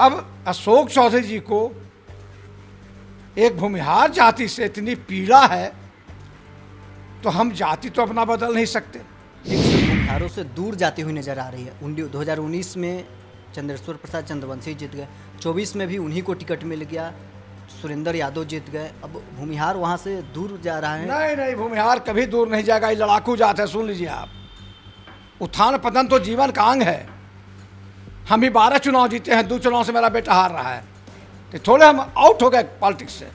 अब अशोक चौधरी जी को एक भूमिहार जाति से इतनी पीड़ा है तो हम जाति तो अपना बदल नहीं सकते भूमिहारों से दूर जाती हुई नजर आ रही है दो हजार उन्नीस में चंद्रेश्वर प्रसाद चंद्रवंशी जीत गए चौबीस में भी उन्हीं को टिकट मिल गया सुरेंद्र यादव जीत गए अब भूमिहार वहाँ से दूर जा रहा है नहीं नहीं भूमिहार कभी दूर नहीं जाएगा ये लड़ाकू जात है सुन लीजिए आप उत्थान पतन तो जीवन कांग है हम भी बारह चुनाव जीते हैं दो चुनाव से मेरा बेटा हार रहा है तो थोड़े हम आउट हो गए पॉलिटिक्स से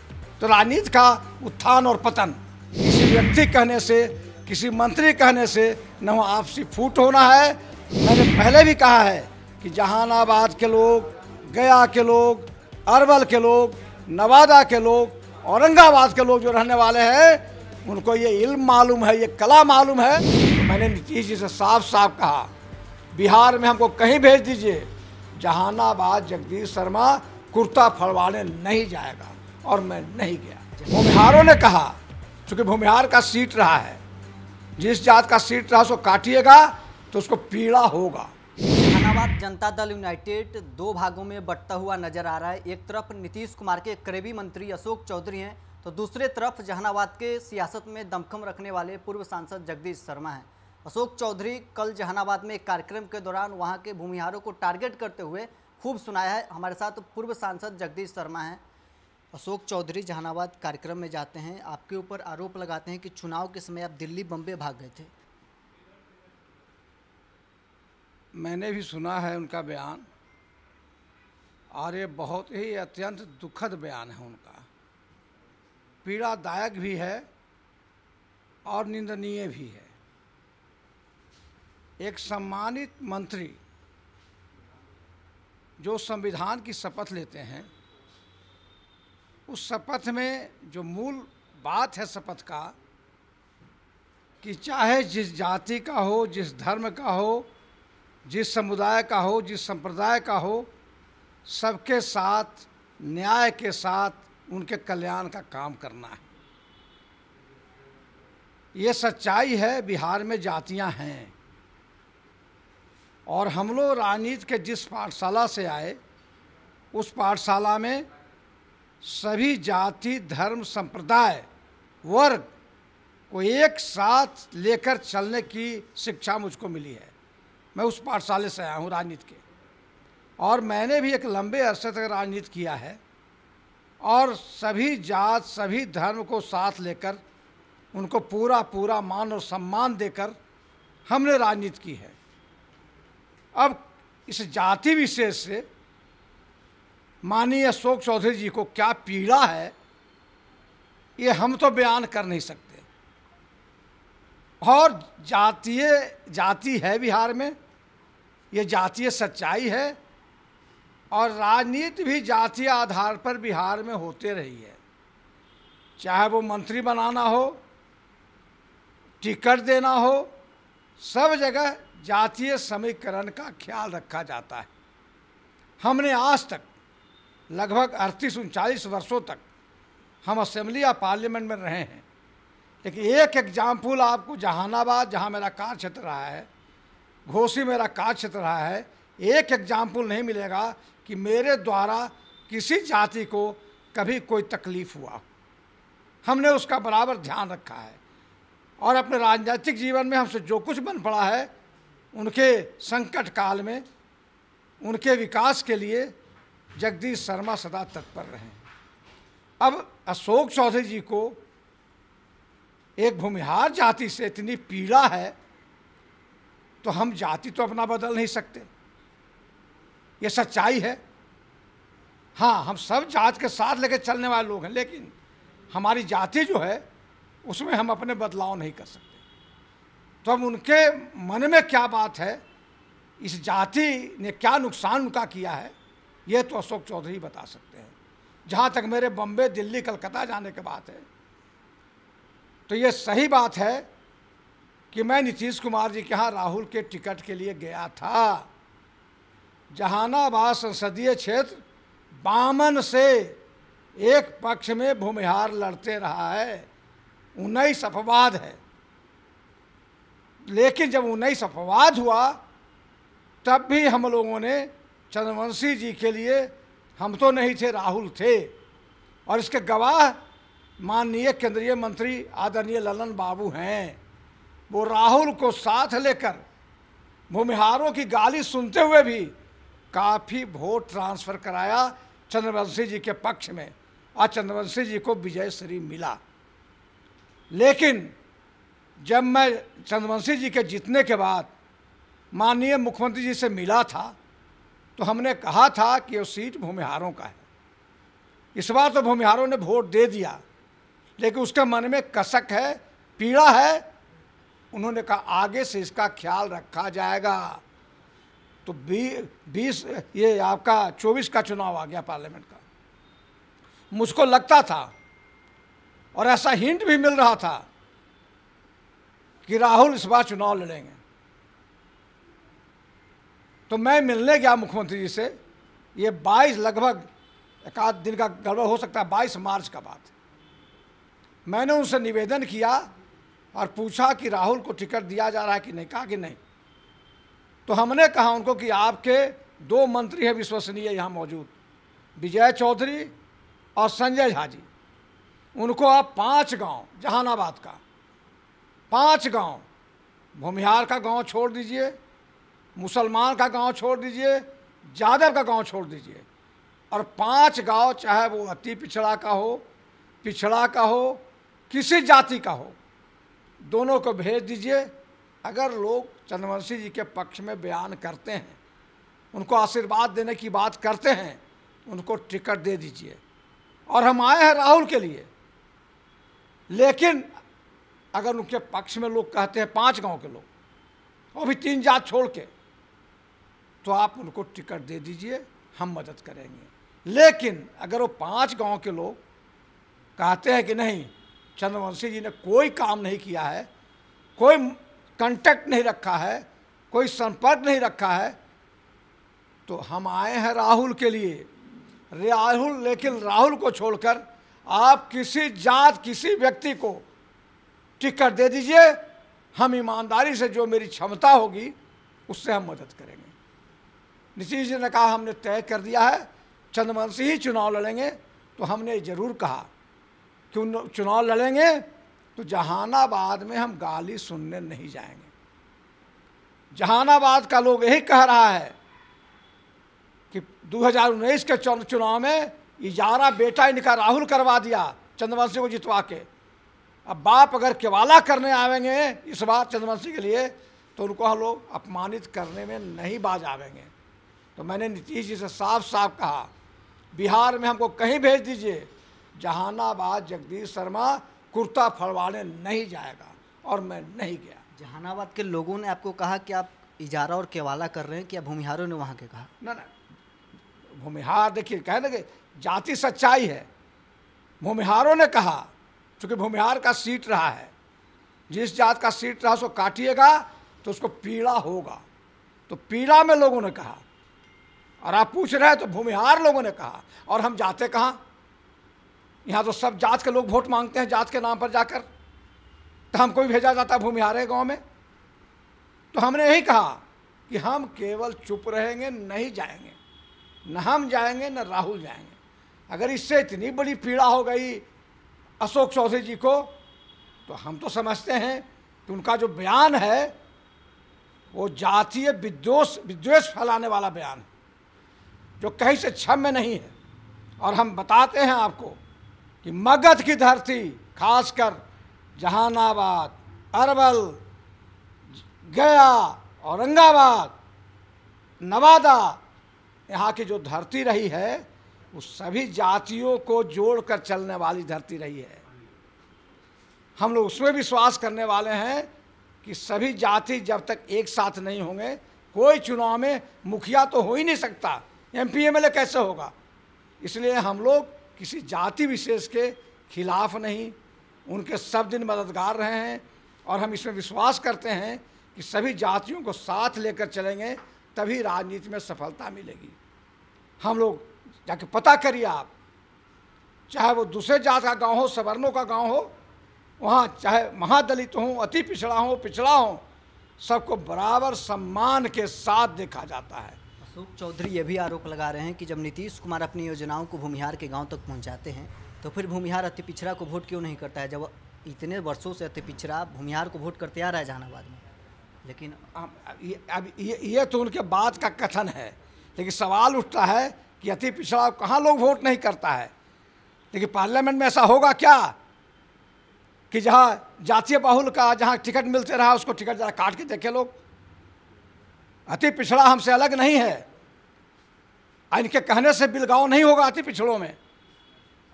तो राजनीति का उत्थान और पतन किसी व्यक्ति कहने से किसी मंत्री कहने से न आपसी फूट होना है मैंने पहले भी कहा है कि जहानाबाद के लोग गया के लोग अरवल के लोग नवादा के लोग औरंगाबाद के लोग जो रहने वाले हैं उनको ये इल्म मालूम है ये कला मालूम है तो मैंने नीतीश जी से साफ साफ कहा बिहार में हमको कहीं भेज दीजिए जहानाबाद जगदीश शर्मा कुर्ता फड़वाने नहीं जाएगा और मैं नहीं गया भूमिहारों ने कहा चूंकि भूमिहार का सीट रहा है जिस जात का सीट रहा उसको काटिएगा तो उसको पीड़ा होगा जहानाबाद जनता दल यूनाइटेड दो भागों में बटता हुआ नजर आ रहा है एक तरफ नीतीश कुमार के करीबी मंत्री अशोक चौधरी हैं तो दूसरे तरफ जहानाबाद के सियासत में दमखम रखने वाले पूर्व सांसद जगदीश शर्मा हैं अशोक चौधरी कल जहानाबाद में एक कार्यक्रम के दौरान वहाँ के भूमिहारों को टारगेट करते हुए खूब सुनाया है हमारे साथ पूर्व सांसद जगदीश शर्मा हैं अशोक चौधरी जहानाबाद कार्यक्रम में जाते हैं आपके ऊपर आरोप लगाते हैं कि चुनाव के समय आप दिल्ली बम्बे भाग गए थे मैंने भी सुना है उनका बयान और ये बहुत ही अत्यंत दुखद बयान है उनका पीड़ादायक भी है और निंदनीय भी है एक सम्मानित मंत्री जो संविधान की शपथ लेते हैं उस शपथ में जो मूल बात है शपथ का कि चाहे जिस जाति का हो जिस धर्म का हो जिस समुदाय का हो जिस संप्रदाय का हो सबके साथ न्याय के साथ उनके कल्याण का काम करना है ये सच्चाई है बिहार में जातियां हैं और हम लोग राजनीति के जिस पाठशाला से आए उस पाठशाला में सभी जाति धर्म संप्रदाय वर्ग को एक साथ लेकर चलने की शिक्षा मुझको मिली है मैं उस पाठशाले से आया हूँ राजनीति के और मैंने भी एक लंबे अरसे तक राजनीति किया है और सभी जात सभी धर्म को साथ लेकर उनको पूरा पूरा मान और सम्मान देकर हमने राजनीति की है अब इस जाति विशेष से माननीय अशोक चौधरी जी को क्या पीड़ा है ये हम तो बयान कर नहीं सकते और जातीय जाति है बिहार में ये जातीय सच्चाई है और राजनीति भी जातीय आधार पर बिहार में होते रही है चाहे वो मंत्री बनाना हो टिकट देना हो सब जगह जातीय समीकरण का ख्याल रखा जाता है हमने आज तक लगभग अड़तीस उनचालीस वर्षों तक हम असेंबली या पार्लियामेंट में रहे हैं लेकिन एक एग्जाम्पल आपको जहानाबाद जहाँ मेरा कार्य क्षेत्र रहा है घोसी मेरा कार्य क्षेत्र रहा है एक एग्जाम्पल नहीं मिलेगा कि मेरे द्वारा किसी जाति को कभी कोई तकलीफ हुआ हमने उसका बराबर ध्यान रखा है और अपने राजनीतिक जीवन में हमसे जो कुछ बन पड़ा है उनके संकट काल में उनके विकास के लिए जगदीश शर्मा सदा तत्पर रहे अब अशोक चौधरी जी को एक भूमिहार जाति से इतनी पीड़ा है तो हम जाति तो अपना बदल नहीं सकते ये सच्चाई है हाँ हम सब जात के साथ लेकर चलने वाले लोग हैं लेकिन हमारी जाति जो है उसमें हम अपने बदलाव नहीं कर सकते तब तो उनके मन में क्या बात है इस जाति ने क्या नुकसान उनका किया है ये तो अशोक चौधरी बता सकते हैं जहाँ तक मेरे बम्बे दिल्ली कलकत्ता जाने की बात है तो ये सही बात है कि मैं नीतीश कुमार जी के यहाँ राहुल के टिकट के लिए गया था जहानाबाद संसदीय क्षेत्र बामन से एक पक्ष में भूमिहार लड़ते रहा है उन्नीस अपवाद है लेकिन जब उन्नीस अपवाद हुआ तब भी हम लोगों ने चंद्रवंशी जी के लिए हम तो नहीं थे राहुल थे और इसके गवाह माननीय केंद्रीय मंत्री आदरणीय ललन बाबू हैं वो राहुल को साथ लेकर भूमिहारों की गाली सुनते हुए भी काफ़ी वोट ट्रांसफ़र कराया चंद्रवंशी जी के पक्ष में और चंद्रवंशी जी को विजय श्री मिला लेकिन जब मैं चंद्रवंशी जी के जीतने के बाद माननीय मुख्यमंत्री जी से मिला था तो हमने कहा था कि वो सीट भूमिहारों का है इस बार तो भूमिहारों ने वोट दे दिया लेकिन उसके मन में कसक है पीड़ा है उन्होंने कहा आगे से इसका ख्याल रखा जाएगा तो बी बीस ये आपका चौबीस का चुनाव आ गया पार्लियामेंट का मुझको लगता था और ऐसा हिंट भी मिल रहा था कि राहुल इस बार चुनाव लड़ेंगे तो मैं मिलने गया मुख्यमंत्री जी से ये 22 लगभग एक आध दिन का गड़बड़ हो सकता है 22 मार्च का बात मैंने उनसे निवेदन किया और पूछा कि राहुल को टिकट दिया जा रहा है कि नहीं कहा कि नहीं तो हमने कहा उनको कि आपके दो मंत्री हैं विश्वसनीय यहाँ मौजूद विजय चौधरी और संजय झा जी उनको आप पांच गांव जहानाबाद का पांच गांव भूमिहार का गांव छोड़ दीजिए मुसलमान का गांव छोड़ दीजिए जादव का गांव छोड़ दीजिए और पांच गांव चाहे वो अति पिछड़ा का हो पिछड़ा का हो किसी जाति का हो दोनों को भेज दीजिए अगर लोग चंद्रवंशी जी के पक्ष में बयान करते हैं उनको आशीर्वाद देने की बात करते हैं उनको टिकट दे दीजिए और हम आए हैं राहुल के लिए लेकिन अगर उनके पक्ष में लोग कहते हैं पांच गांव के लोग वो भी तीन जात छोड़ के तो आप उनको टिकट दे दीजिए हम मदद करेंगे लेकिन अगर वो पांच गांव के लोग कहते हैं कि नहीं चंद्रवंशी जी ने कोई काम नहीं किया है कोई कांटेक्ट नहीं रखा है कोई संपर्क नहीं रखा है तो हम आए हैं राहुल के लिए राहुल लेकिन राहुल को छोड़कर आप किसी जात किसी व्यक्ति को टिकट दे दीजिए हम ईमानदारी से जो मेरी क्षमता होगी उससे हम मदद करेंगे नीतीश जी ने कहा हमने तय कर दिया है चंद्रवंशी ही चुनाव लड़ेंगे तो हमने जरूर कहा कि उन चुनाव लड़ेंगे तो जहानाबाद में हम गाली सुनने नहीं जाएंगे जहानाबाद का लोग यही कह रहा है कि 2019 के चुनाव में इजारा बेटा इनका राहुल करवा दिया चंद्रवंशी को जितवा के अब बाप अगर केवाला करने आवेंगे इस बार चंद्रवंशी के लिए तो उनको हम लोग अपमानित करने में नहीं बाज आवेंगे तो मैंने नीतीश जी से साफ साफ कहा बिहार में हमको कहीं भेज दीजिए जहानाबाद जगदीश शर्मा कुर्ता फड़वाने नहीं जाएगा और मैं नहीं गया जहानाबाद के लोगों ने आपको कहा कि आप इजारा और केवाला कर रहे हैं क्या भूमिहारों ने वहाँ के कहा न न भूमिहार देखिए कहने लगे जाति सच्चाई है भूमिहारों ने कहा चूंकि भूमिहार का सीट रहा है जिस जात का सीट रहा उसको काटिएगा तो उसको पीड़ा होगा तो पीड़ा में लोगों ने कहा और आप पूछ रहे हैं तो भूमिहार लोगों ने कहा और हम जाते कहाँ यहाँ तो सब जात के लोग वोट मांगते हैं जात के नाम पर जाकर तो हमको भी भेजा जाता है भूमिहारे गांव में तो हमने यही कहा कि हम केवल चुप रहेंगे नहीं जाएंगे न हम जाएंगे न राहुल जाएंगे अगर इससे इतनी बड़ी पीड़ा हो गई अशोक चौधरी जी को तो हम तो समझते हैं कि उनका जो बयान है वो जातीय विद्वेष विद्वेष फैलाने वाला बयान है जो कहीं से क्षम में नहीं है और हम बताते हैं आपको कि मगध की धरती खासकर जहानाबाद अरवल गया औरंगाबाद नवादा यहाँ की जो धरती रही है वो सभी जातियों को जोड़कर चलने वाली धरती रही है हम लोग उसमें विश्वास करने वाले हैं कि सभी जाति जब तक एक साथ नहीं होंगे कोई चुनाव में मुखिया तो हो ही नहीं सकता एम पी एम कैसे होगा इसलिए हम लोग किसी जाति विशेष के खिलाफ नहीं उनके सब दिन मददगार रहे हैं और हम इसमें विश्वास करते हैं कि सभी जातियों को साथ लेकर चलेंगे तभी राजनीति में सफलता मिलेगी हम लोग जाके पता करिए आप चाहे वो दूसरे जात का गांव हो सवर्णों का गांव हो वहाँ चाहे महादलित हों अति पिछड़ा हो पिछड़ा हो सबको बराबर सम्मान के साथ देखा जाता है अशोक चौधरी ये भी आरोप लगा रहे हैं कि जब नीतीश कुमार अपनी योजनाओं को भूमिहार के गांव तक पहुंचाते हैं तो फिर भूमिहार अति पिछड़ा को वोट क्यों नहीं करता है जब इतने वर्षों से अति पिछड़ा भूमिहार को वोट करते आ रहा है जहानाबाद में लेकिन अब ये, ये ये तो उनके बात का कथन है लेकिन सवाल उठता है कि अति पिछड़ा कहाँ लोग वोट नहीं करता है लेकिन पार्लियामेंट में ऐसा होगा क्या कि जहाँ जातीय बाहुल का जहाँ टिकट मिलते रहा उसको टिकट जरा काट के देखे लोग अति पिछड़ा हमसे अलग नहीं है इनके कहने से बिलगाव नहीं होगा अति पिछड़ों में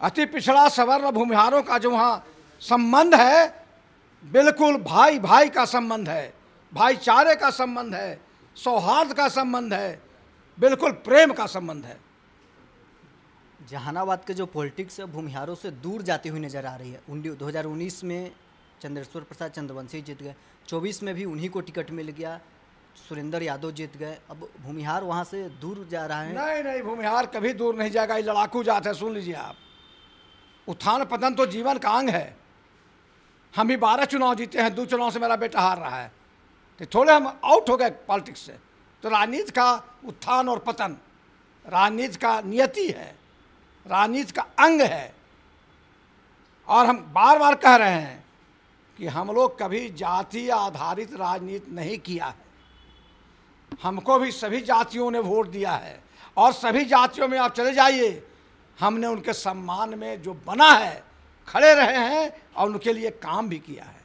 अति पिछड़ा सवर्ण भूमिहारों का जो वहाँ संबंध है बिल्कुल भाई भाई का संबंध है भाईचारे का संबंध है सौहार्द का संबंध है बिल्कुल प्रेम का संबंध है जहानाबाद के जो पॉलिटिक्स है भूमिहारों से दूर जाती हुई नज़र आ रही है दो हज़ार उन्नीस में चंद्रेश्वर प्रसाद चंद्रवंशी जीत गए चौबीस में भी उन्हीं को टिकट मिल गया सुरेंद्र यादव जीत गए अब भूमिहार वहाँ से दूर जा रहा है नहीं नहीं भूमिहार कभी दूर नहीं जाएगा ये लड़ाकू जात है सुन लीजिए आप उत्थान पतन तो जीवन का अंग है हम भी बारह चुनाव जीते हैं दो चुनाव से मेरा बेटा हार रहा है तो थोड़े हम आउट हो गए पॉलिटिक्स से तो राजनीति का उत्थान और पतन राजनीति का नियति है राजनीति का अंग है और हम बार बार कह रहे हैं कि हम लोग कभी जाति आधारित राजनीति नहीं किया है हमको भी सभी जातियों ने वोट दिया है और सभी जातियों में आप चले जाइए हमने उनके सम्मान में जो बना है खड़े रहे हैं और उनके लिए काम भी किया है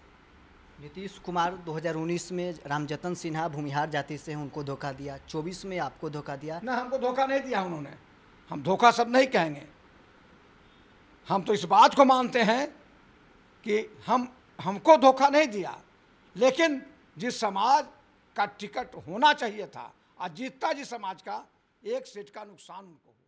नीतीश कुमार 2019 में रामजतन सिन्हा भूमिहार जाति से उनको धोखा दिया 24 में आपको धोखा दिया ना हमको धोखा नहीं दिया उन्होंने हम धोखा सब नहीं कहेंगे हम तो इस बात को मानते हैं कि हम हमको धोखा नहीं दिया लेकिन जिस समाज का टिकट होना चाहिए था और जीतता जिस समाज का एक सीट का नुकसान उनको